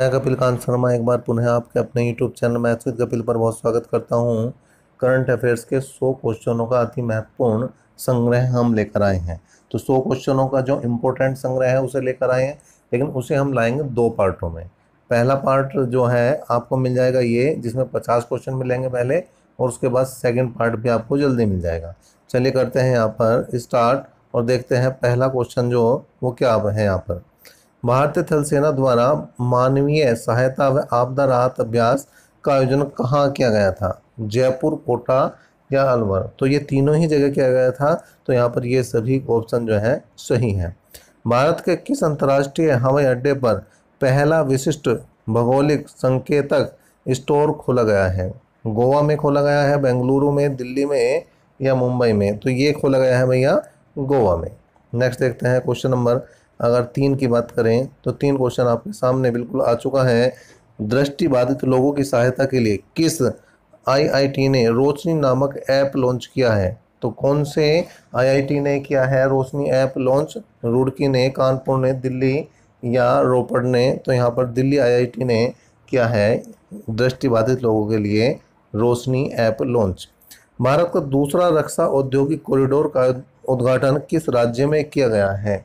मैं कपिल कांत शर्मा एक बार पुनः आपके अपने YouTube channel maths with Kapil पर बहुत स्वागत करता हूँ करंट अफेयर्स के 100 क्वेश्चनों का अति महत्वपूर्ण संग्रह हम लेकर आए हैं तो 100 क्वेश्चनों का जो इम्पोर्टेंट संग्रह है उसे लेकर आए हैं लेकिन उसे हम लाएंगे दो पार्टों में पहला पार्ट जो है आपको मिल जाएगा ये जिसमें पचास क्वेश्चन मिलेंगे पहले और उसके बाद सेकेंड पार्ट भी आपको जल्दी मिल जाएगा चलिए करते हैं यहाँ पर स्टार्ट और देखते हैं पहला क्वेश्चन जो वो क्या है यहाँ पर भारतीय थल सेना द्वारा मानवीय सहायता व आपदा राहत अभ्यास का आयोजन कहाँ किया गया था जयपुर कोटा या अलवर तो ये तीनों ही जगह किया गया था तो यहाँ पर ये सभी ऑप्शन जो है सही हैं भारत के किस अंतर्राष्ट्रीय हवाई अड्डे पर पहला विशिष्ट भौगोलिक संकेतक स्टोर खोला गया है गोवा में खोला गया है बेंगलुरु में दिल्ली में या मुंबई में तो ये खोला गया है भैया गोवा में नेक्स्ट देखते हैं क्वेश्चन नंबर अगर तीन की बात करें तो तीन क्वेश्चन आपके सामने बिल्कुल आ चुका है दृष्टि बाधित लोगों की सहायता के लिए किस आईआईटी ने रोशनी नामक ऐप लॉन्च किया है तो कौन से आईआईटी ने किया है रोशनी ऐप लॉन्च रुड़की ने कानपुर ने दिल्ली या रोपड़ ने तो यहाँ पर दिल्ली आईआईटी ने किया है दृष्टिबाधित लोगों के लिए रोशनी ऐप लॉन्च भारत का दूसरा रक्षा औद्योगिक कॉरिडोर का उद्घाटन किस राज्य में किया गया है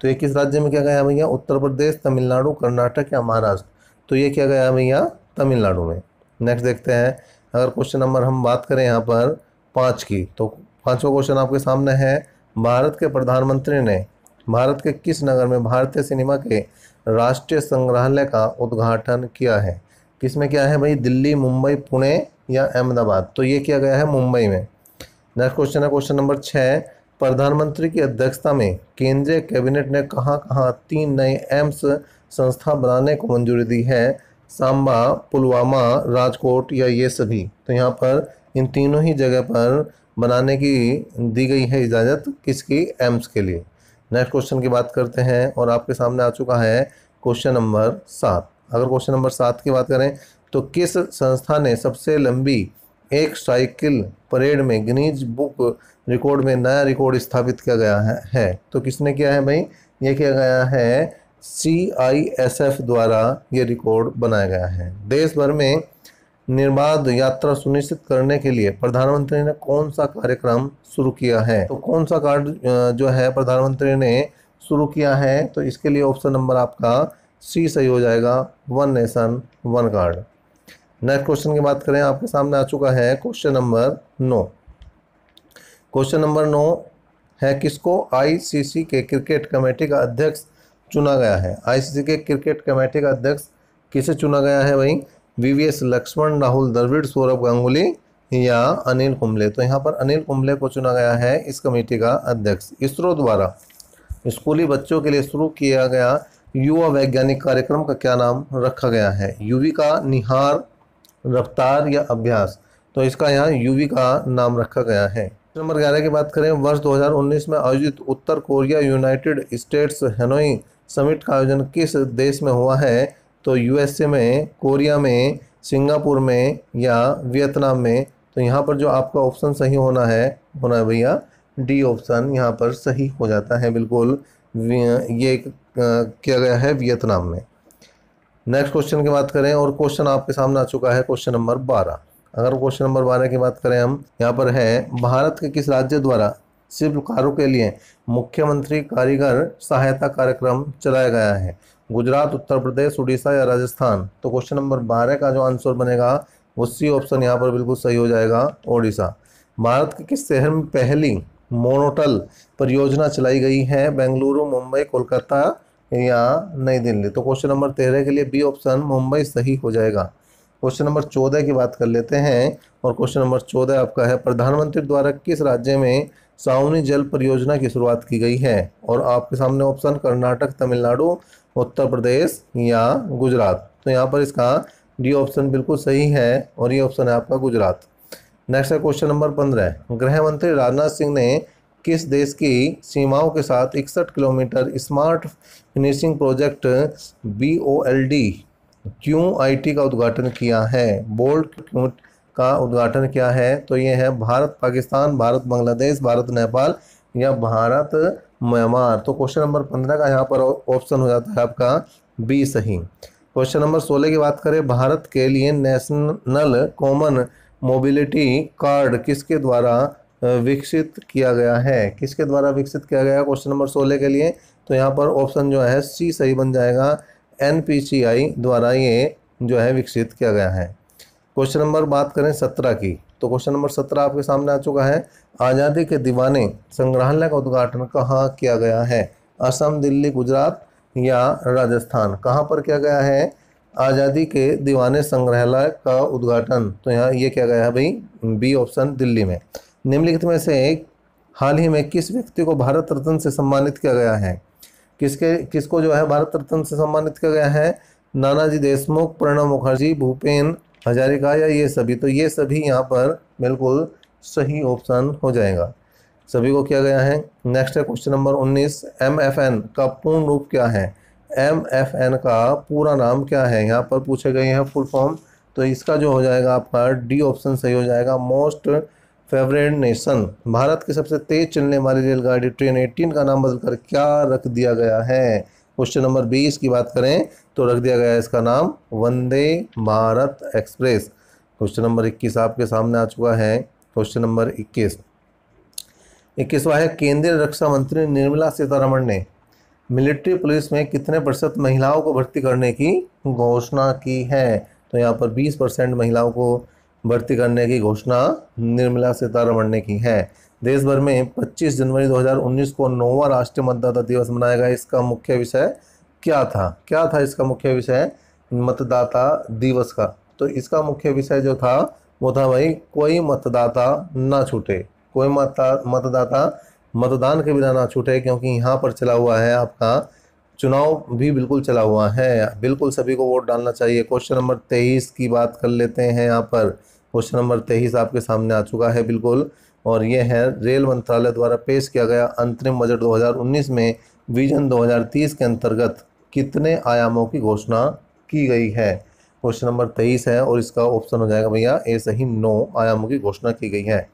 तो ये किस राज्य में क्या गया भैया उत्तर प्रदेश तमिलनाडु कर्नाटक या महाराष्ट्र तो ये क्या गया भैया तमिलनाडु में नेक्स्ट देखते हैं अगर क्वेश्चन नंबर हम बात करें यहाँ पर पाँच की तो पाँचवा क्वेश्चन आपके सामने है भारत के प्रधानमंत्री ने भारत के किस नगर में भारतीय सिनेमा के राष्ट्रीय संग्रहालय का उद्घाटन किया है किसमें क्या है भाई दिल्ली मुंबई पुणे या अहमदाबाद तो ये किया गया है मुंबई में नेक्स्ट क्वेश्चन है क्वेश्चन नंबर छः प्रधानमंत्री की अध्यक्षता में केंद्रीय कैबिनेट ने कहां कहां तीन नए एम्स संस्था बनाने को मंजूरी दी है सांबा पुलवामा राजकोट या ये सभी तो यहाँ पर इन तीनों ही जगह पर बनाने की दी गई है इजाज़त किसकी एम्स के लिए नेक्स्ट क्वेश्चन की बात करते हैं और आपके सामने आ चुका है क्वेश्चन नंबर सात अगर क्वेश्चन नंबर सात की बात करें तो किस संस्था ने सबसे लंबी एक साइकिल परेड में गिनीज बुक रिकॉर्ड में नया रिकॉर्ड स्थापित किया गया है, है तो किसने किया है भाई ये किया गया है सी आई एस एफ द्वारा ये रिकॉर्ड बनाया गया है देश भर में निर्बाध यात्रा सुनिश्चित करने के लिए प्रधानमंत्री ने कौन सा कार्यक्रम शुरू किया है तो कौन सा कार्ड जो है प्रधानमंत्री ने शुरू किया है तो इसके लिए ऑप्शन नंबर आपका सी सही हो जाएगा one nation one card next question की बात करें आपके सामने आ चुका है क्वेश्चन नंबर नौ क्वेश्चन नंबर नौ है किसको आईसीसी के क्रिकेट कमेटी का अध्यक्ष चुना गया है आईसीसी के क्रिकेट कमेटी का अध्यक्ष किसे चुना गया है भाई वीवीएस लक्ष्मण राहुल द्रविड़ सौरभ गांगुली या अनिल कुंबले तो यहाँ पर अनिल कुंबले को चुना गया है इस कमेटी का अध्यक्ष इसरो द्वारा स्कूली बच्चों के लिए शुरू किया गया युवा वैज्ञानिक कार्यक्रम का क्या नाम रखा गया है युविका निहार रफ्तार या अभ्यास तो इसका यहाँ यूवी का नाम रखा गया है नंबर ग्यारह की बात करें वर्ष 2019 में आयोजित उत्तर Korea United States Hanoi summit का आयोजन किस देश में हुआ है तो यूएसए में कोरिया में सिंगापुर में या वियतनाम में तो यहाँ पर जो आपका ऑप्शन सही होना है होना है भैया डी ऑप्शन यहाँ पर सही हो जाता है बिल्कुल ये किया गया है वियतनाम में नेक्स्ट क्वेश्चन की बात करें और क्वेश्चन आपके सामने आ चुका है क्वेश्चन नंबर बारह अगर क्वेश्चन नंबर बारह की बात करें हम यहाँ पर है भारत के किस राज्य द्वारा शिल्पकारों के लिए मुख्यमंत्री कारीगर सहायता कार्यक्रम चलाया गया है गुजरात उत्तर प्रदेश उड़ीसा या राजस्थान तो क्वेश्चन नंबर बारह का जो आंसर बनेगा वो सी ऑप्शन यहाँ पर बिल्कुल सही हो जाएगा ओडिशा भारत के किस शहर में पहली मोनोटल परियोजना चलाई गई है बेंगलुरु मुंबई कोलकाता या नई दिल्ली तो क्वेश्चन नंबर तेरह के लिए बी ऑप्शन मुंबई सही हो जाएगा क्वेश्चन नंबर चौदह की बात कर लेते हैं और क्वेश्चन नंबर चौदह आपका है प्रधानमंत्री द्वारा किस राज्य में साउनी जल परियोजना की शुरुआत की गई है और आपके सामने ऑप्शन कर्नाटक तमिलनाडु उत्तर प्रदेश या गुजरात तो यहाँ पर इसका डी ऑप्शन बिल्कुल सही है और ये ऑप्शन है आपका गुजरात नेक्स्ट है क्वेश्चन नंबर पंद्रह गृह मंत्री राजनाथ सिंह ने किस देश की सीमाओं के साथ इकसठ kilometre smart finishing project B O L D Q I T का उद्घाटन किया है बोल्ड क्यूट का उद्घाटन किया है तो ये है भारत पाकिस्तान भारत बांग्लादेश भारत नेपाल या भारत म्यांमार तो क्वेश्चन नंबर पंद्रह का यहाँ पर ऑप्शन हो जाता है आपका बी सही क्वेश्चन नंबर सोलह की बात करें भारत के लिए नेशनल कॉमन मोबिलिटी कार्ड किसके द्वारा विकसित किया गया है किसके द्वारा विकसित किया गया क्वेश्चन नंबर सोलह के लिए तो यहाँ पर ऑप्शन जो है सी सही बन जाएगा एन द्वारा ये जो है विकसित किया गया है क्वेश्चन नंबर बात करें सत्रह की तो क्वेश्चन नंबर सत्रह आपके सामने आ चुका है आज़ादी के दीवाने संग्रहालय का उद्घाटन कहाँ किया गया है असम दिल्ली गुजरात या राजस्थान कहाँ पर किया गया है आज़ादी के दीवाने संग्रहालय का उद्घाटन तो यहाँ ये किया गया है भाई बी ऑप्शन दिल्ली में निम्नलिखित में से एक हाल ही में किस व्यक्ति को भारत रत्न से सम्मानित किया गया है किसके किसको जो है भारत रत्न से सम्मानित किया गया है नानाजी देशमुख प्रणब मुखर्जी भूपेन हजारिका या ये सभी तो ये सभी यहाँ पर बिल्कुल सही ऑप्शन हो जाएगा सभी को किया गया है नेक्स्ट है question number 19 M F N का पूर्ण रूप क्या है एम एफ एन का पूरा नाम क्या है यहाँ पर पूछे गए हैं फुल फॉर्म तो इसका जो हो जाएगा आपका डी ऑप्शन सही हो जाएगा मोस्ट फेवरेट नेशन भारत की सबसे तेज चलने वाली रेलगाड़ी ट्रेन 18 का नाम बदलकर क्या रख दिया गया है क्वेश्चन नंबर 20 की बात करें तो रख दिया गया है इसका नाम Vande Bharat Express question number 21 आपके सामने आ चुका है क्वेश्चन नंबर 21 इक्कीसवा है केंद्रीय रक्षा मंत्री निर्मला सीतारमण ने मिलिट्री पुलिस में कितने प्रतिशत महिलाओं को भर्ती करने की घोषणा की है तो यहाँ पर बीस परसेंट महिलाओं को भर्ती करने की घोषणा निर्मला सीतारमण ने की है देश भर में 25 जनवरी 2019 को नौवा राष्ट्रीय मतदाता दिवस मनाया गया इसका मुख्य विषय क्या था क्या था इसका मुख्य विषय मतदाता दिवस का तो इसका मुख्य विषय जो था वो था भाई कोई मतदाता ना छूटे कोई मतदाता मतदाता मतदान के बिना ना छूटे क्योंकि यहाँ पर चला हुआ है आपका चुनाव भी बिल्कुल चला हुआ है बिल्कुल सभी को वोट डालना चाहिए क्वेश्चन नंबर तेईस की बात कर लेते हैं यहाँ पर क्वेश्चन नंबर तेईस आपके सामने आ चुका है बिल्कुल और ये है रेल मंत्रालय द्वारा पेश किया गया अंतरिम बजट 2019 में विजन 2030 के अंतर्गत कितने आयामों की घोषणा की गई है क्वेश्चन नंबर तेईस है और इसका ऑप्शन हो जाएगा भैया ए सही नौ आयामों की घोषणा की गई है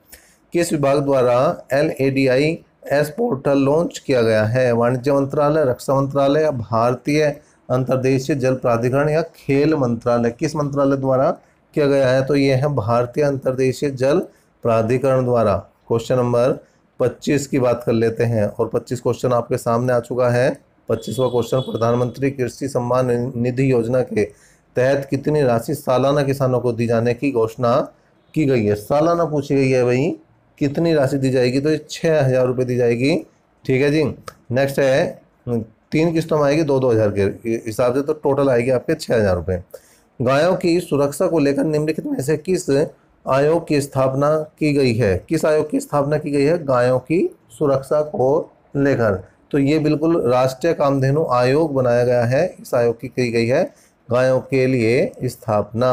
किस विभाग द्वारा L A D I S portal launch किया गया है वाणिज्य मंत्रालय रक्षा मंत्रालय या भारतीय अंतर्देशीय जल प्राधिकरण या खेल मंत्रालय किस मंत्रालय द्वारा किया गया है तो ये है भारतीय अंतर्देशीय जल प्राधिकरण द्वारा क्वेश्चन नंबर 25 की बात कर लेते हैं और 25 क्वेश्चन आपके सामने आ चुका है पच्चीसवा क्वेश्चन प्रधानमंत्री कृषि सम्मान निधि योजना के तहत कितनी राशि सालाना किसानों को दी जाने की घोषणा की गई है सालाना पूछी गई है भाई कितनी राशि दी जाएगी तो ये छः हज़ार रुपये दी जाएगी ठीक है जी नेक्स्ट है तीन किस्तों में आएगी दो दो हज़ार के हिसाब से तो टोटल आएगी आपके छः हज़ार रुपये गायों की सुरक्षा को लेकर निम्नलिखित में से किस आयोग की स्थापना की गई है किस आयोग की स्थापना की गई है गायों की सुरक्षा को लेकर तो ये बिल्कुल राष्ट्रीय कामधेनु आयोग बनाया गया है इस आयोग की की गई है गायों के लिए स्थापना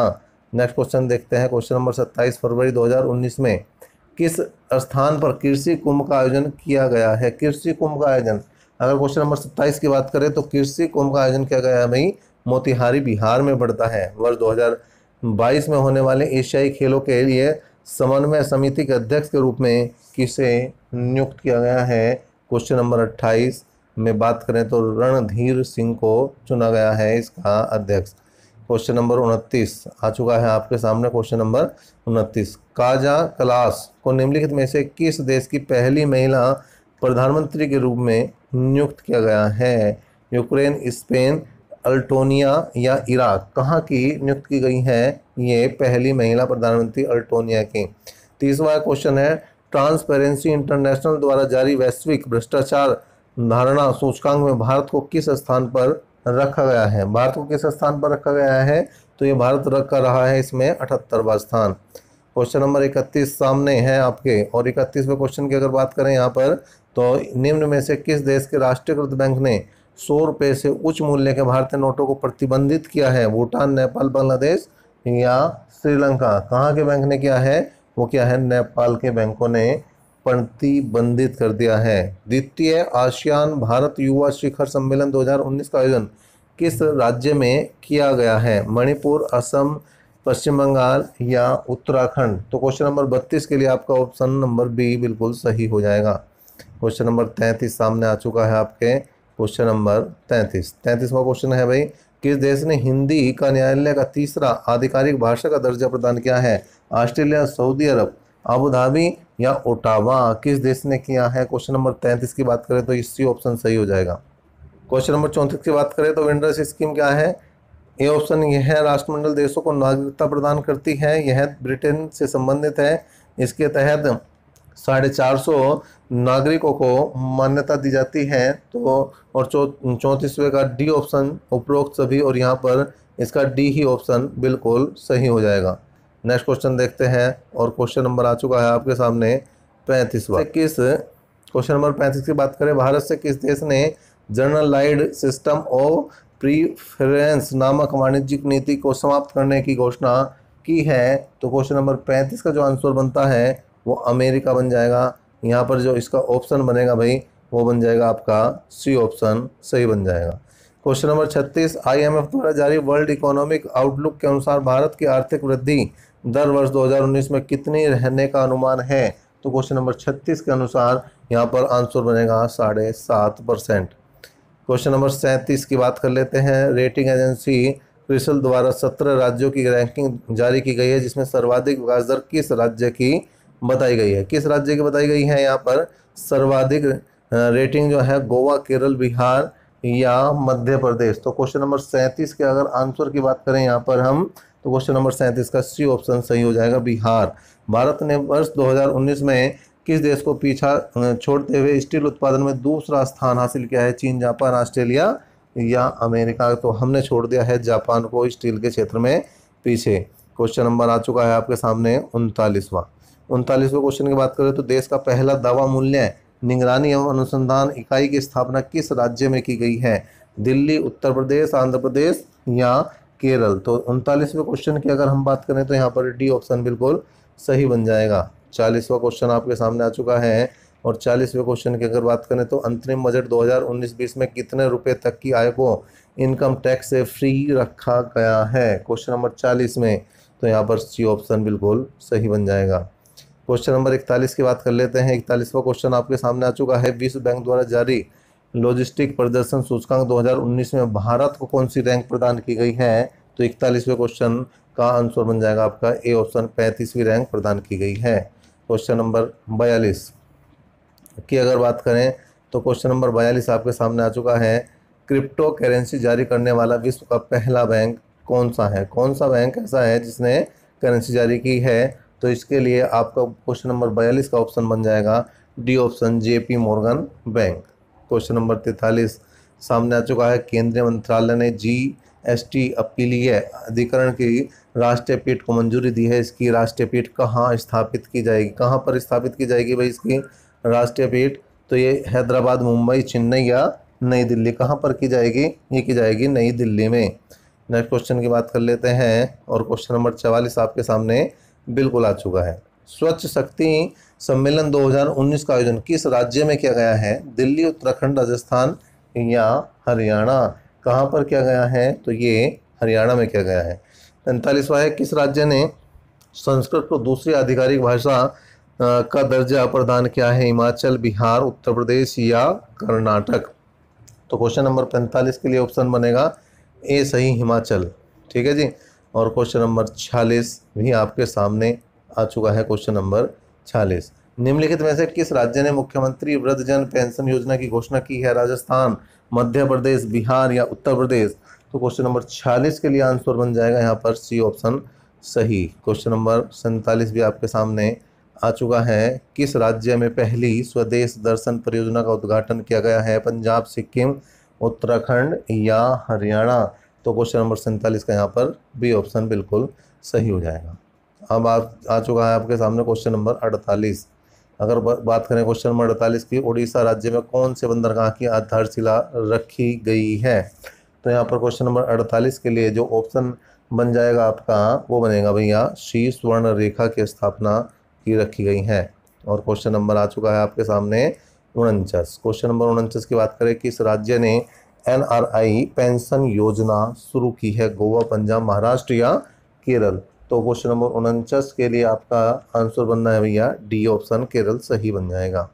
नेक्स्ट क्वेश्चन देखते हैं क्वेश्चन नंबर सत्ताईस फरवरी 2019 में किस स्थान पर कृषि कुंभ का आयोजन किया गया है कृषि कुंभ का आयोजन अगर क्वेश्चन नंबर सत्ताईस की बात करें तो कृषि कुंभ का आयोजन किया गया है भाई मोतिहारी बिहार में बढ़ता है वर्ष 2022 में होने वाले एशियाई खेलों के लिए समन्वय समिति के अध्यक्ष के रूप में किसे नियुक्त किया गया है क्वेश्चन नंबर अट्ठाईस में बात करें तो रणधीर सिंह को चुना गया है इसका अध्यक्ष क्वेश्चन नंबर उनतीस आ चुका है आपके सामने क्वेश्चन नंबर उनतीस काजा कलास को निम्नलिखित में से किस देश की पहली महिला प्रधानमंत्री के रूप में नियुक्त किया गया है यूक्रेन स्पेन अल्टोनिया या इराक कहाँ की नियुक्त की गई है ये पहली महिला प्रधानमंत्री अल्टोनिया की तीसरा क्वेश्चन है ट्रांसपेरेंसी इंटरनेशनल द्वारा जारी वैश्विक भ्रष्टाचार धारणा सूचकांक में भारत को किस स्थान पर रखा गया है भारत को किस स्थान पर रखा गया है तो ये भारत रखा रहा है इसमें अठहत्तरवा स्थान क्वेश्चन नंबर इकतीस सामने है आपके और इकतीसवें क्वेश्चन की अगर बात करें यहाँ पर तो निम्न में से किस देश के राष्ट्रीयकृत बैंक ने सौ रुपये से उच्च मूल्य के भारतीय नोटों को प्रतिबंधित किया है भूटान नेपाल बांग्लादेश या श्रीलंका कहाँ के बैंक ने किया है वो क्या है नेपाल के बैंकों ने प्रतिबंधित कर दिया है द्वितीय आसियान भारत युवा शिखर सम्मेलन 2019 का आयोजन किस राज्य में किया गया है मणिपुर असम पश्चिम बंगाल या उत्तराखंड तो क्वेश्चन नंबर बत्तीस के लिए आपका ऑप्शन नंबर बी बिल्कुल सही हो जाएगा क्वेश्चन नंबर तैंतीस सामने आ चुका है आपके क्वेश्चन नंबर तैंतीस तैंतीसवा क्वेश्चन है भाई किस देश ने हिंदी का न्यायालय का तीसरा आधिकारिक भाषा का दर्जा प्रदान किया है ऑस्ट्रेलिया सऊदी अरब आबूधाबी या ओटावा किस देश ने किया है क्वेश्चन नंबर तैंतीस की बात करें तो इसी ऑप्शन सही हो जाएगा क्वेश्चन नंबर चौंतीस की बात करें तो विंडर्स स्कीम क्या है ए ऑप्शन यह राष्ट्रमंडल देशों को नागरिकता प्रदान करती है यह ब्रिटेन से संबंधित है इसके तहत साढ़े चार सौ नागरिकों को मान्यता दी जाती है तो और चौ चौंतीसवें का डी ऑप्शन उपरोक्त सभी और यहाँ पर इसका डी ही ऑप्शन बिल्कुल सही हो जाएगा नेक्स्ट क्वेश्चन देखते हैं और क्वेश्चन नंबर आ चुका है आपके सामने पैंतीसवा किस क्वेश्चन नंबर पैंतीस की बात करें भारत से किस देश ने जर्नलाइड सिस्टम ऑफ प्रीफ्रेंस नामक वाणिज्यिक नीति को समाप्त करने की घोषणा की है तो क्वेश्चन नंबर पैंतीस का जो आंसर बनता है वो अमेरिका बन जाएगा यहाँ पर जो इसका ऑप्शन बनेगा भाई वो बन जाएगा आपका सी ऑप्शन सही बन जाएगा क्वेश्चन नंबर छत्तीस आईएमएफ द्वारा जारी वर्ल्ड इकोनॉमिक आउटलुक के अनुसार भारत की आर्थिक वृद्धि दर वर्ष 2019 में कितनी रहने का अनुमान है तो क्वेश्चन नंबर छत्तीस के अनुसार यहाँ पर आंसर बनेगा साढ़े सात परसेंट क्वेश्चन नंबर सैंतीस की बात कर लेते हैं रेटिंग एजेंसी क्रिसल द्वारा सत्रह राज्यों की रैंकिंग जारी की गई है जिसमें सर्वाधिक विकास दर किस राज्य की बताई गई है किस राज्य की बताई गई है यहाँ पर सर्वाधिक रेटिंग जो है गोवा केरल बिहार या मध्य प्रदेश तो क्वेश्चन नंबर सैंतीस के अगर आंसर की बात करें यहाँ पर हम तो क्वेश्चन नंबर सैंतीस का सी ऑप्शन सही हो जाएगा बिहार भारत ने वर्ष 2019 में किस देश को पीछा छोड़ते हुए स्टील उत्पादन में दूसरा स्थान हासिल किया है चीन जापान ऑस्ट्रेलिया या अमेरिका तो हमने छोड़ दिया है जापान को स्टील के क्षेत्र में पीछे क्वेश्चन नंबर आ चुका है आपके सामने उनतालीसवां उनतालीसवें क्वेश्चन की बात करें तो देश का पहला दवा मूल्य निगरानी एवं अनुसंधान इकाई की स्थापना किस राज्य में की गई है दिल्ली उत्तर प्रदेश आंध्र प्रदेश या केरल तो उनतालीसवें क्वेश्चन की अगर हम बात करें तो यहाँ पर डी ऑप्शन बिल्कुल सही बन जाएगा चालीसवा क्वेश्चन आपके सामने आ चुका है और चालीसवें क्वेश्चन की अगर बात करें तो अंतरिम बजट 2019-20 में कितने रुपए तक की आय को इनकम टैक्स से फ्री रखा गया है क्वेश्चन नंबर चालीस में तो यहाँ पर सी ऑप्शन बिल्कुल सही बन जाएगा क्वेश्चन नंबर इकतालीस की बात कर लेते हैं इकतालीसवा क्वेश्चन आपके सामने आ चुका है विश्व बैंक द्वारा जारी लॉजिस्टिक प्रदर्शन सूचकांक 2019 में भारत को कौन सी रैंक प्रदान की गई है तो इकतालीसवें क्वेश्चन का आंसर बन जाएगा आपका ए ऑप्शन पैंतीसवीं रैंक प्रदान की गई है क्वेश्चन नंबर बयालीस की अगर बात करें तो क्वेश्चन नंबर बयालीस आपके सामने आ चुका है क्रिप्टो करेंसी जारी करने वाला विश्व का पहला बैंक कौन सा है कौन सा बैंक ऐसा है जिसने करेंसी जारी की है तो इसके लिए आपका क्वेश्चन नंबर बयालीस का ऑप्शन बन जाएगा D option J P Morgan bank question number तैंतालीस सामने आ चुका है केंद्रीय मंत्रालय ने जी एसटी अपीलीय अधिकरण की राष्ट्रीय पीठ को मंजूरी दी है इसकी राष्ट्रीय पीठ कहाँ स्थापित की जाएगी कहाँ पर स्थापित की जाएगी भाई इसकी राष्ट्रीय पीठ तो ये हैदराबाद मुंबई चेन्नई या नई दिल्ली कहाँ पर की जाएगी ये की जाएगी नई दिल्ली में नेक्स्ट क्वेश्चन की बात कर लेते हैं और क्वेश्चन नंबर चवालीस आपके सामने बिल्कुल आ चुका है स्वच्छ शक्ति सम्मेलन 2019 का आयोजन किस राज्य में किया गया है दिल्ली उत्तराखंड राजस्थान या हरियाणा कहाँ पर क्या गया है तो ये हरियाणा में क्या गया है पैंतालीसवा है किस राज्य ने संस्कृत को दूसरी आधिकारिक भाषा का दर्जा प्रदान किया है हिमाचल बिहार उत्तर प्रदेश या कर्नाटक तो क्वेश्चन नंबर पैंतालीस के लिए ऑप्शन बनेगा ए सही हिमाचल ठीक है जी और क्वेश्चन नंबर छियालीस भी आपके सामने आ चुका है क्वेश्चन नंबर छियालीस निम्नलिखित में से किस राज्य ने मुख्यमंत्री वृद्धजन पेंशन योजना की घोषणा की है राजस्थान मध्य प्रदेश बिहार या उत्तर प्रदेश तो क्वेश्चन नंबर छियालीस के लिए आंसर बन जाएगा यहाँ पर सी ऑप्शन सही क्वेश्चन नंबर सैंतालीस भी आपके सामने आ चुका है किस राज्य में पहली स्वदेश दर्शन परियोजना का उद्घाटन किया गया है पंजाब सिक्किम उत्तराखंड या हरियाणा तो क्वेश्चन नंबर सैंतालीस का यहाँ पर बी ऑप्शन बिल्कुल सही हो जाएगा अब आप आ चुका है आपके सामने क्वेश्चन नंबर अड़तालीस अगर बात करें क्वेश्चन नंबर अड़तालीस की उड़ीसा राज्य में कौन से बंदरगाह की आधारशिला रखी गई है तो यहाँ पर क्वेश्चन नंबर अड़तालीस के लिए जो ऑप्शन बन जाएगा आपका वो बनेगा भैया शी स्वर्ण रेखा की स्थापना की रखी गई है और क्वेश्चन नंबर आ चुका है आपके सामने उनचास क्वेश्चन नंबर उनचास की बात करें किस राज्य ने एन पेंशन योजना शुरू की है गोवा पंजाब महाराष्ट्र या केरल तो क्वेश्चन नंबर उनचास के लिए आपका आंसर बनना है भैया डी ऑप्शन केरल सही बन जाएगा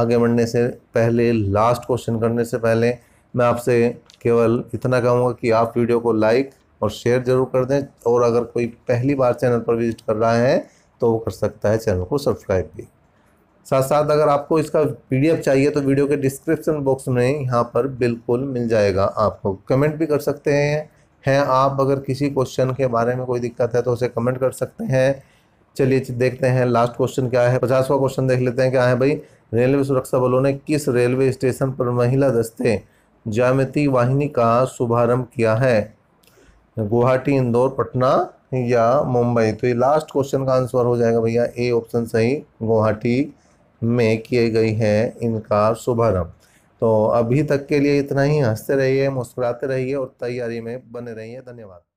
आगे बढ़ने से पहले लास्ट क्वेश्चन करने से पहले मैं आपसे केवल इतना कहूँगा कि आप वीडियो को लाइक और शेयर जरूर कर दें और अगर कोई पहली बार चैनल पर विजिट कर रहा है तो वो कर सकता है चैनल को सब्सक्राइब भी साथ साथ अगर आपको इसका पीडीएफ चाहिए तो वीडियो के डिस्क्रिप्शन बॉक्स में यहाँ पर बिल्कुल मिल जाएगा आपको कमेंट भी कर सकते हैं हैं आप अगर किसी क्वेश्चन के बारे में कोई दिक्कत है तो उसे कमेंट कर सकते हैं चलिए देखते हैं लास्ट क्वेश्चन क्या है पचासवा क्वेश्चन देख लेते हैं क्या है भाई रेलवे सुरक्षा बलों ने किस रेलवे स्टेशन पर महिला दस्ते जामिति वाहिनी का शुभारंभ किया है गुवाहाटी इंदौर पटना या मुंबई तो ये लास्ट क्वेश्चन का आंसर हो जाएगा भैया ए ऑप्शन सही गुवाहाटी में किए गई है इनका शुभारंभ तो अभी तक के लिए इतना ही हंसते रहिए मुस्कुराते रहिए और तैयारी में बने रहिए धन्यवाद